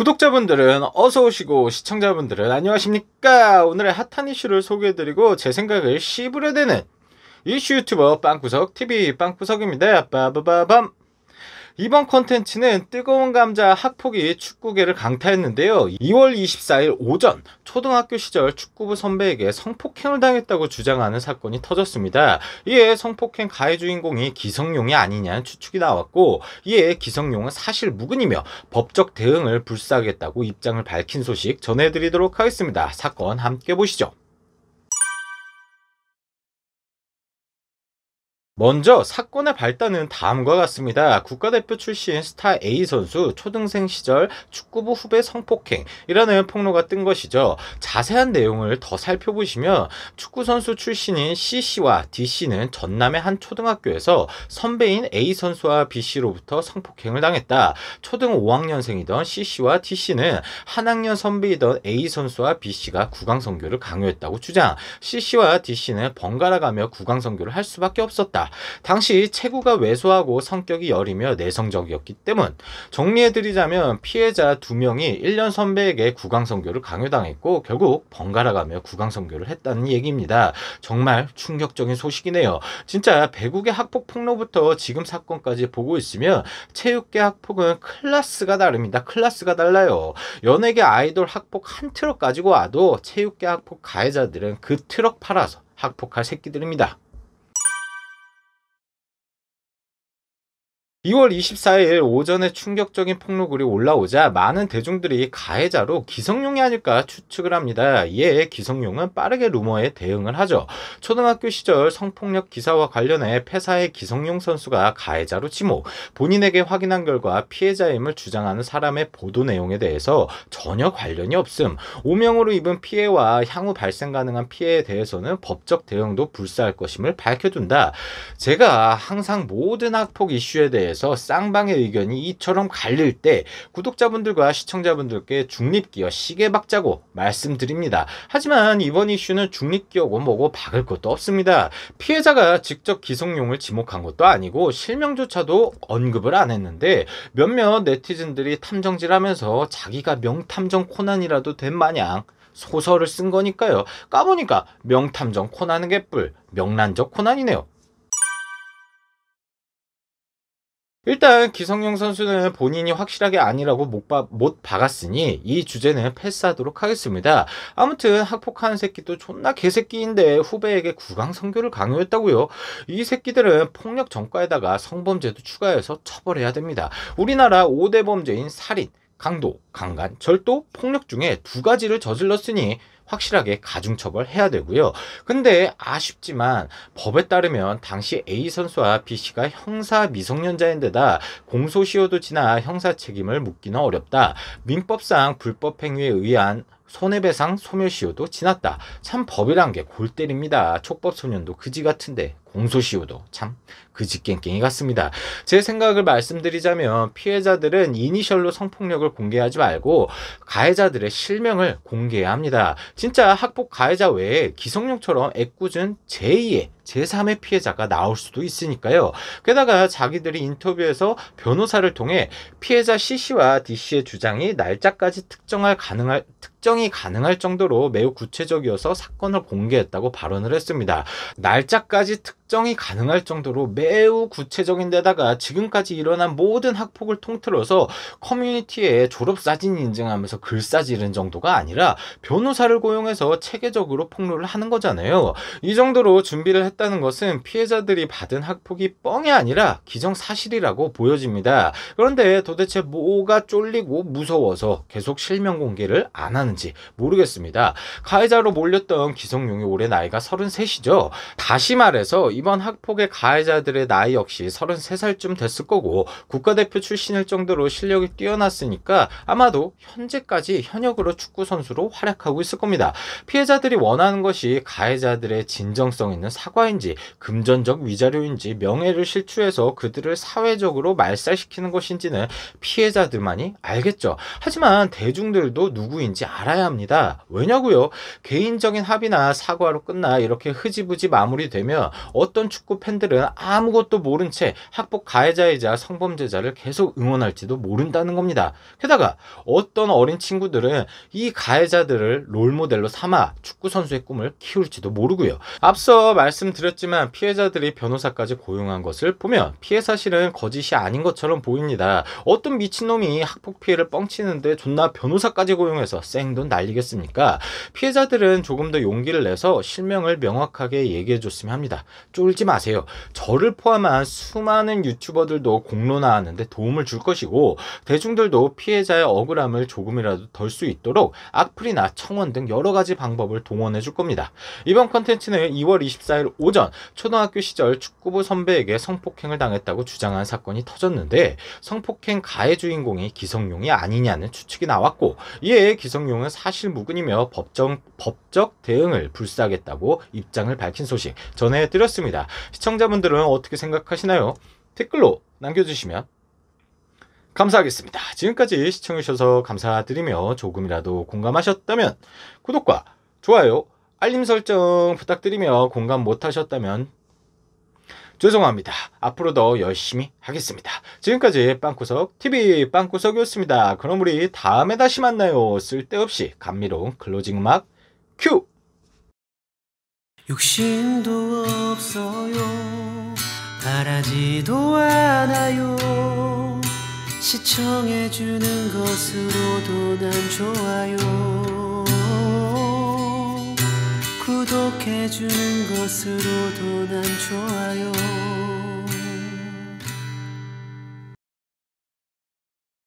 구독자분들은 어서 오시고 시청자분들은 안녕하십니까 오늘의 핫한 이슈를 소개해드리고 제 생각을 씹으려대는 이슈 유튜버 빵구석 TV 빵구석입니다 빠바바밤 이번 컨텐츠는 뜨거운 감자 학폭이 축구계를 강타했는데요. 2월 24일 오전 초등학교 시절 축구부 선배에게 성폭행을 당했다고 주장하는 사건이 터졌습니다. 이에 성폭행 가해 주인공이 기성용이 아니냐는 추측이 나왔고 이에 기성용은 사실 무근이며 법적 대응을 불사하겠다고 입장을 밝힌 소식 전해드리도록 하겠습니다. 사건 함께 보시죠. 먼저 사건의 발단은 다음과 같습니다. 국가대표 출신 스타 A 선수 초등생 시절 축구부 후배 성폭행이라는 폭로가 뜬 것이죠. 자세한 내용을 더 살펴보시면 축구 선수 출신인 C 씨와 D 씨는 전남의 한 초등학교에서 선배인 A 선수와 B 씨로부터 성폭행을 당했다. 초등 5학년생이던 C 씨와 D 씨는 한 학년 선배이던 A 선수와 B 씨가 구강 선교를 강요했다고 주장. C 씨와 D 씨는 번갈아가며 구강 선교를 할 수밖에 없었다. 당시 체구가 왜소하고 성격이 여리며 내성적이었기 때문 정리해드리자면 피해자 두명이 1년 선배에게 구강선교를 강요당했고 결국 번갈아가며 구강선교를 했다는 얘기입니다. 정말 충격적인 소식이네요. 진짜 배국의 학폭 폭로부터 지금 사건까지 보고 있으면 체육계 학폭은 클라스가 다릅니다. 클라스가 달라요. 연예계 아이돌 학폭 한 트럭 가지고 와도 체육계 학폭 가해자들은 그 트럭 팔아서 학폭할 새끼들입니다. 2월 24일 오전에 충격적인 폭로글이 올라오자 많은 대중들이 가해자로 기성용이 아닐까 추측을 합니다. 이에 기성용은 빠르게 루머에 대응을 하죠. 초등학교 시절 성폭력 기사와 관련해 패사의 기성용 선수가 가해자로 지목, 본인에게 확인한 결과 피해자임을 주장하는 사람의 보도 내용에 대해서 전혀 관련이 없음, 오명으로 입은 피해와 향후 발생 가능한 피해에 대해서는 법적 대응도 불사할 것임을 밝혀둔다. 제가 항상 모든 학폭 이슈에 대해 대해서 쌍방의 의견이 이처럼 갈릴 때 구독자분들과 시청자분들께 중립기어 시계 박자고 말씀드립니다. 하지만 이번 이슈는 중립기어고 뭐고 박을 것도 없습니다. 피해자가 직접 기성용을 지목한 것도 아니고 실명조차도 언급을 안 했는데 몇몇 네티즌들이 탐정질하면서 자기가 명탐정 코난이라도 된 마냥 소설을 쓴 거니까요. 까보니까 명탐정 코난은 개뿔, 명란적 코난이네요. 일단 기성용 선수는 본인이 확실하게 아니라고 못, 바, 못 박았으니 이 주제는 패스하도록 하겠습니다. 아무튼 학폭한 새끼도 존나 개새끼인데 후배에게 구강 선교를 강요했다고요. 이 새끼들은 폭력 전과에다가 성범죄도 추가해서 처벌해야 됩니다. 우리나라 5대 범죄인 살인, 강도, 강간, 절도, 폭력 중에 두 가지를 저질렀으니 확실하게 가중처벌해야 되고요. 근데 아쉽지만 법에 따르면 당시 A 선수와 B 씨가 형사 미성년자인데다 공소시효도 지나 형사 책임을 묻기는 어렵다. 민법상 불법 행위에 의한 손해배상 소멸시효도 지났다. 참 법이란 게골 때립니다. 촉법소년도 그지 같은데 공소시효도 참 그지깽깽이 같습니다. 제 생각을 말씀드리자면 피해자들은 이니셜로 성폭력을 공개하지 말고 가해자들의 실명을 공개해야 합니다. 진짜 학폭 가해자 외에 기성용처럼 애꿎은 제2의 제3의 피해자가 나올 수도 있으니까요. 게다가 자기들이 인터뷰에서 변호사를 통해 피해자 c c 와 d c 의 주장이 날짜까지 특정할 가능할 특정이 가능할 정도로 매우 구체적이어서 사건을 공개했다고 발언을 했습니다. 날짜까지 특 특정이 가능할 정도로 매우 구체적인 데다가 지금까지 일어난 모든 학폭을 통틀어서 커뮤니티에 졸업 사진 인증하면서 글싸지는 정도가 아니라 변호사를 고용해서 체계적으로 폭로를 하는 거잖아요. 이 정도로 준비를 했다는 것은 피해자들이 받은 학폭이 뻥이 아니라 기정사실이라고 보여집니다. 그런데 도대체 뭐가 쫄리고 무서워서 계속 실명 공개를 안 하는지 모르겠습니다. 가해자로 몰렸던 기성용이 올해 나이가 33이죠. 다시 말해서 이 이번 학폭의 가해자들의 나이 역시 33살쯤 됐을 거고 국가대표 출신일 정도로 실력이 뛰어났으니까 아마도 현재까지 현역으로 축구 선수로 활약하고 있을 겁니다. 피해자들이 원하는 것이 가해자들의 진정성 있는 사과인지 금전적 위자료인지 명예를 실추해서 그들을 사회적으로 말살시키는 것인지는 피해자들만이 알겠죠. 하지만 대중들도 누구인지 알아야 합니다. 왜냐고요? 개인적인 합의나 사과로 끝나 이렇게 흐지부지 마무리되면 어 어떤 축구 팬들은 아무것도 모른 채 학폭 가해자이자 성범죄자를 계속 응원할지도 모른다는 겁니다. 게다가 어떤 어린 친구들은 이 가해자들을 롤모델로 삼아 축구 선수의 꿈을 키울지도 모르고요. 앞서 말씀드렸지만 피해자들이 변호사까지 고용한 것을 보면 피해 사실은 거짓이 아닌 것처럼 보입니다. 어떤 미친놈이 학폭 피해를 뻥치는데 존나 변호사까지 고용해서 쌩돈 날리겠습니까? 피해자들은 조금 더 용기를 내서 실명을 명확하게 얘기해 줬으면 합니다. 쫄지 마세요. 저를 포함한 수많은 유튜버들도 공론화하는데 도움을 줄 것이고 대중들도 피해자의 억울함을 조금이라도 덜 수 있도록 악플이나 청원 등 여러 가지 방법을 동원해 줄 겁니다. 이번 컨텐츠는 2월 24일 오전 초등학교 시절 축구부 선배에게 성폭행을 당했다고 주장한 사건이 터졌는데 성폭행 가해 주인공이 기성용이 아니냐는 추측이 나왔고 이에 기성용은 사실 무근이며 법정, 법적 대응을 불사하겠다고 입장을 밝힌 소식 전해드렸습니다. 했습니다. 시청자분들은 어떻게 생각하시나요? 댓글로 남겨주시면 감사하겠습니다. 지금까지 시청해주셔서 감사드리며 조금이라도 공감하셨다면 구독과 좋아요, 알림 설정 부탁드리며 공감 못하셨다면 죄송합니다. 앞으로 더 열심히 하겠습니다. 지금까지 빵구석 TV 빵구석이었습니다. 그럼 우리 다음에 다시 만나요. 쓸데없이 감미로운 클로징 음악 큐! 욕심도 없어요 바라지도 않아요 시청해주는 것으로도 난 좋아요 구독해주는 것으로도 난 좋아요